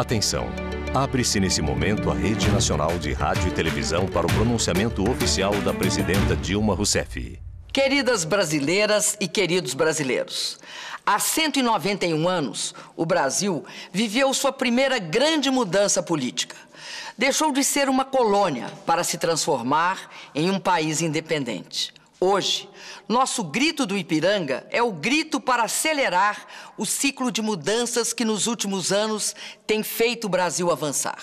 Atenção! Abre-se nesse momento a Rede Nacional de Rádio e Televisão para o pronunciamento oficial da presidenta Dilma Rousseff. Queridas brasileiras e queridos brasileiros, há 191 anos, o Brasil viveu sua primeira grande mudança política. Deixou de ser uma colônia para se transformar em um país independente. Hoje, nosso grito do Ipiranga é o grito para acelerar o ciclo de mudanças que nos últimos anos tem feito o Brasil avançar.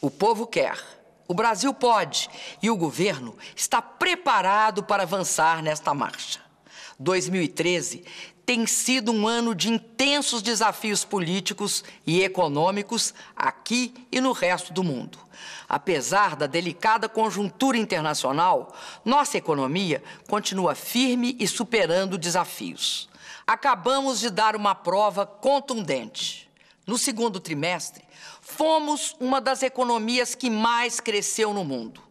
O povo quer, o Brasil pode e o governo está preparado para avançar nesta marcha. 2013 tem sido um ano de intensos desafios políticos e econômicos aqui e no resto do mundo. Apesar da delicada conjuntura internacional, nossa economia continua firme e superando desafios. Acabamos de dar uma prova contundente. No segundo trimestre, fomos uma das economias que mais cresceu no mundo.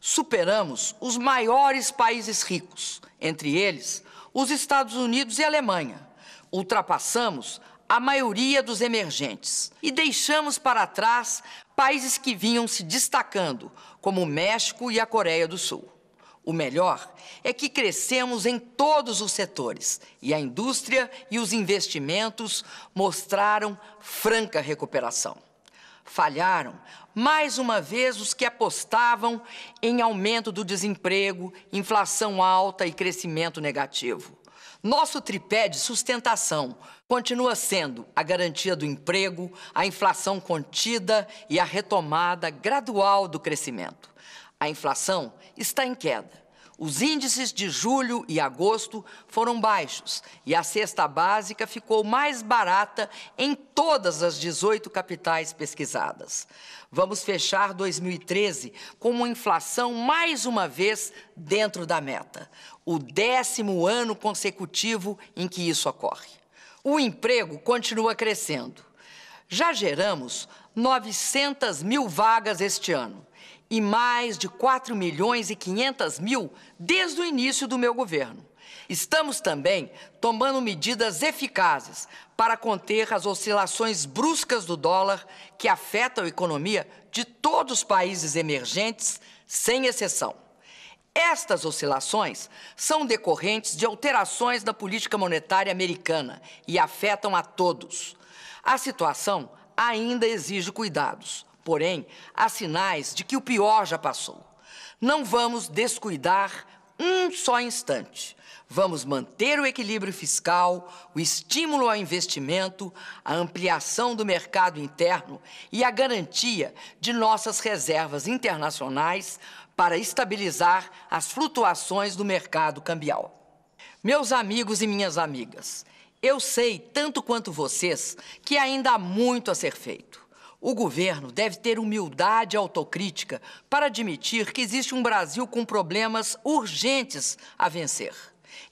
Superamos os maiores países ricos, entre eles os Estados Unidos e Alemanha. Ultrapassamos a maioria dos emergentes e deixamos para trás países que vinham se destacando, como o México e a Coreia do Sul. O melhor é que crescemos em todos os setores e a indústria e os investimentos mostraram franca recuperação falharam mais uma vez os que apostavam em aumento do desemprego, inflação alta e crescimento negativo. Nosso tripé de sustentação continua sendo a garantia do emprego, a inflação contida e a retomada gradual do crescimento. A inflação está em queda os índices de julho e agosto foram baixos e a cesta básica ficou mais barata em todas as 18 capitais pesquisadas. Vamos fechar 2013 com uma inflação mais uma vez dentro da meta, o décimo ano consecutivo em que isso ocorre. O emprego continua crescendo. Já geramos 900 mil vagas este ano e mais de 4 milhões e 500 mil desde o início do meu governo. Estamos também tomando medidas eficazes para conter as oscilações bruscas do dólar que afetam a economia de todos os países emergentes, sem exceção. Estas oscilações são decorrentes de alterações da política monetária americana e afetam a todos. A situação ainda exige cuidados. Porém, há sinais de que o pior já passou. Não vamos descuidar um só instante. Vamos manter o equilíbrio fiscal, o estímulo ao investimento, a ampliação do mercado interno e a garantia de nossas reservas internacionais para estabilizar as flutuações do mercado cambial. Meus amigos e minhas amigas, eu sei, tanto quanto vocês, que ainda há muito a ser feito. O governo deve ter humildade autocrítica para admitir que existe um Brasil com problemas urgentes a vencer.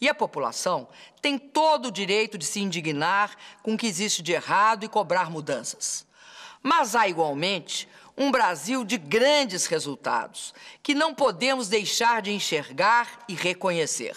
E a população tem todo o direito de se indignar com o que existe de errado e cobrar mudanças. Mas há igualmente um Brasil de grandes resultados, que não podemos deixar de enxergar e reconhecer.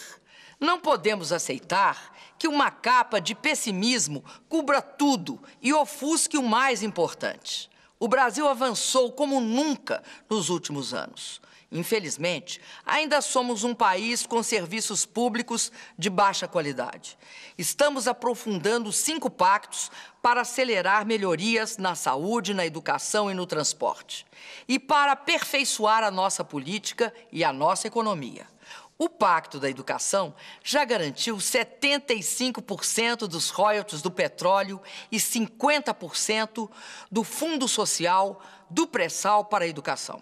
Não podemos aceitar que uma capa de pessimismo cubra tudo e ofusque o mais importante. O Brasil avançou como nunca nos últimos anos. Infelizmente, ainda somos um país com serviços públicos de baixa qualidade. Estamos aprofundando cinco pactos para acelerar melhorias na saúde, na educação e no transporte. E para aperfeiçoar a nossa política e a nossa economia. O Pacto da Educação já garantiu 75% dos royalties do petróleo e 50% do Fundo Social do pré-sal para a educação.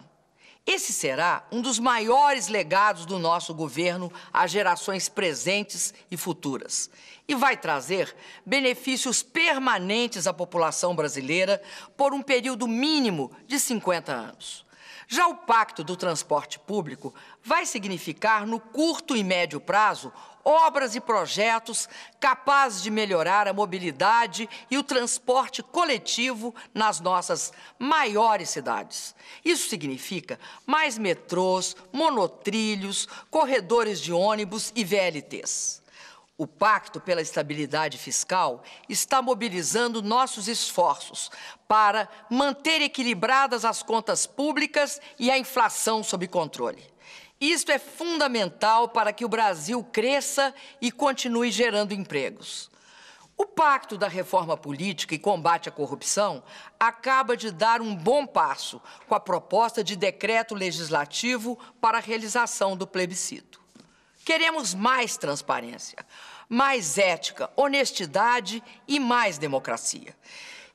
Esse será um dos maiores legados do nosso governo às gerações presentes e futuras. E vai trazer benefícios permanentes à população brasileira por um período mínimo de 50 anos. Já o Pacto do Transporte Público vai significar, no curto e médio prazo, obras e projetos capazes de melhorar a mobilidade e o transporte coletivo nas nossas maiores cidades. Isso significa mais metrôs, monotrilhos, corredores de ônibus e VLTs. O Pacto pela Estabilidade Fiscal está mobilizando nossos esforços para manter equilibradas as contas públicas e a inflação sob controle. Isto é fundamental para que o Brasil cresça e continue gerando empregos. O Pacto da Reforma Política e Combate à Corrupção acaba de dar um bom passo com a proposta de decreto legislativo para a realização do plebiscito. Queremos mais transparência, mais ética, honestidade e mais democracia.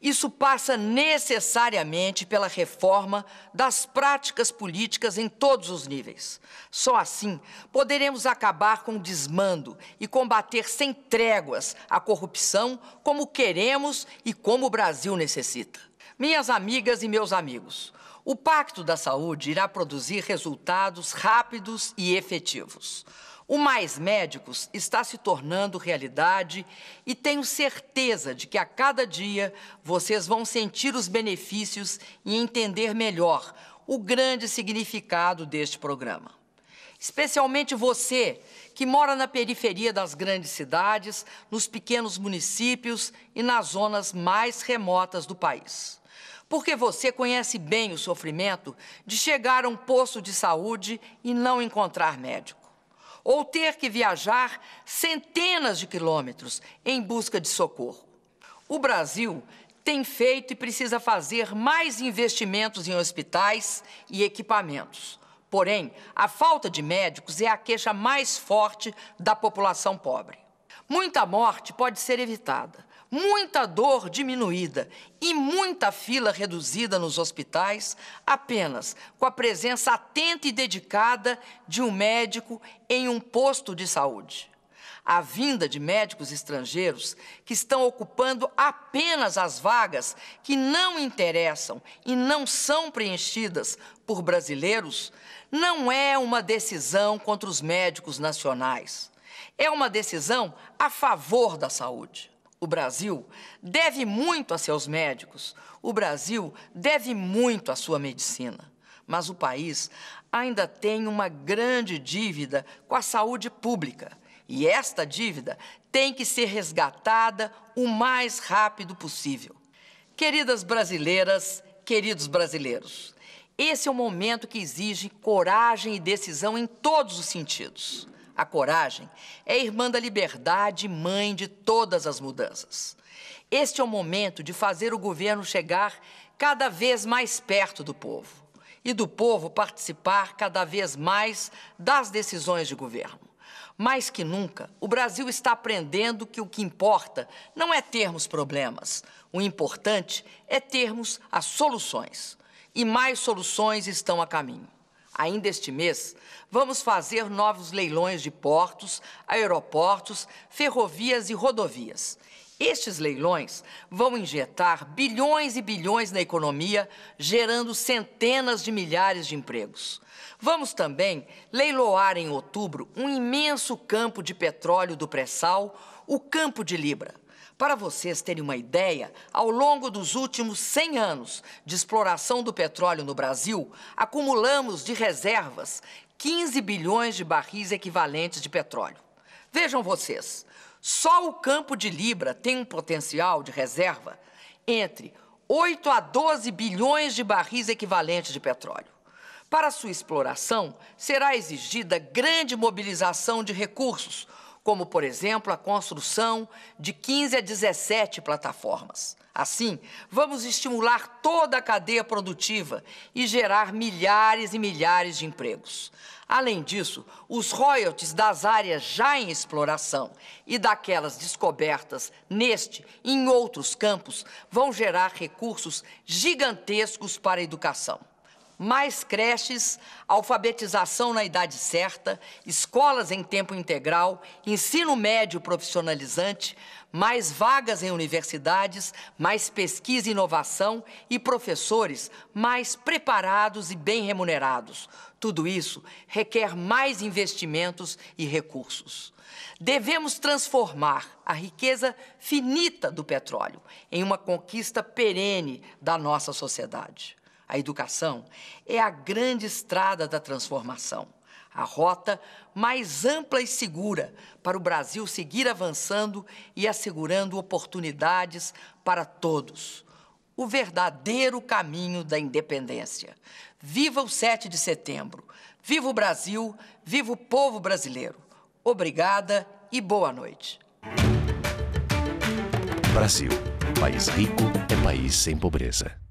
Isso passa necessariamente pela reforma das práticas políticas em todos os níveis. Só assim poderemos acabar com o desmando e combater sem tréguas a corrupção como queremos e como o Brasil necessita. Minhas amigas e meus amigos, o Pacto da Saúde irá produzir resultados rápidos e efetivos. O Mais Médicos está se tornando realidade e tenho certeza de que a cada dia vocês vão sentir os benefícios e entender melhor o grande significado deste programa. Especialmente você que mora na periferia das grandes cidades, nos pequenos municípios e nas zonas mais remotas do país porque você conhece bem o sofrimento de chegar a um posto de saúde e não encontrar médico ou ter que viajar centenas de quilômetros em busca de socorro. O Brasil tem feito e precisa fazer mais investimentos em hospitais e equipamentos. Porém, a falta de médicos é a queixa mais forte da população pobre. Muita morte pode ser evitada muita dor diminuída e muita fila reduzida nos hospitais, apenas com a presença atenta e dedicada de um médico em um posto de saúde. A vinda de médicos estrangeiros que estão ocupando apenas as vagas que não interessam e não são preenchidas por brasileiros não é uma decisão contra os médicos nacionais. É uma decisão a favor da saúde. O Brasil deve muito a seus médicos, o Brasil deve muito à sua medicina. Mas o país ainda tem uma grande dívida com a saúde pública. E esta dívida tem que ser resgatada o mais rápido possível. Queridas brasileiras, queridos brasileiros, esse é um momento que exige coragem e decisão em todos os sentidos a coragem, é irmã da liberdade, mãe de todas as mudanças. Este é o momento de fazer o governo chegar cada vez mais perto do povo e do povo participar cada vez mais das decisões de governo. Mais que nunca, o Brasil está aprendendo que o que importa não é termos problemas, o importante é termos as soluções. E mais soluções estão a caminho. Ainda este mês, vamos fazer novos leilões de portos, aeroportos, ferrovias e rodovias. Estes leilões vão injetar bilhões e bilhões na economia, gerando centenas de milhares de empregos. Vamos também leiloar em outubro um imenso campo de petróleo do pré-sal, o Campo de Libra. Para vocês terem uma ideia, ao longo dos últimos 100 anos de exploração do petróleo no Brasil, acumulamos de reservas 15 bilhões de barris equivalentes de petróleo. Vejam vocês, só o campo de Libra tem um potencial de reserva entre 8 a 12 bilhões de barris equivalentes de petróleo. Para sua exploração, será exigida grande mobilização de recursos, como, por exemplo, a construção de 15 a 17 plataformas. Assim, vamos estimular toda a cadeia produtiva e gerar milhares e milhares de empregos. Além disso, os royalties das áreas já em exploração e daquelas descobertas neste e em outros campos vão gerar recursos gigantescos para a educação mais creches, alfabetização na idade certa, escolas em tempo integral, ensino médio profissionalizante, mais vagas em universidades, mais pesquisa e inovação e professores mais preparados e bem remunerados. Tudo isso requer mais investimentos e recursos. Devemos transformar a riqueza finita do petróleo em uma conquista perene da nossa sociedade a educação, é a grande estrada da transformação, a rota mais ampla e segura para o Brasil seguir avançando e assegurando oportunidades para todos. O verdadeiro caminho da independência. Viva o 7 de setembro! Viva o Brasil! Viva o povo brasileiro! Obrigada e boa noite. Brasil, país rico é país sem pobreza.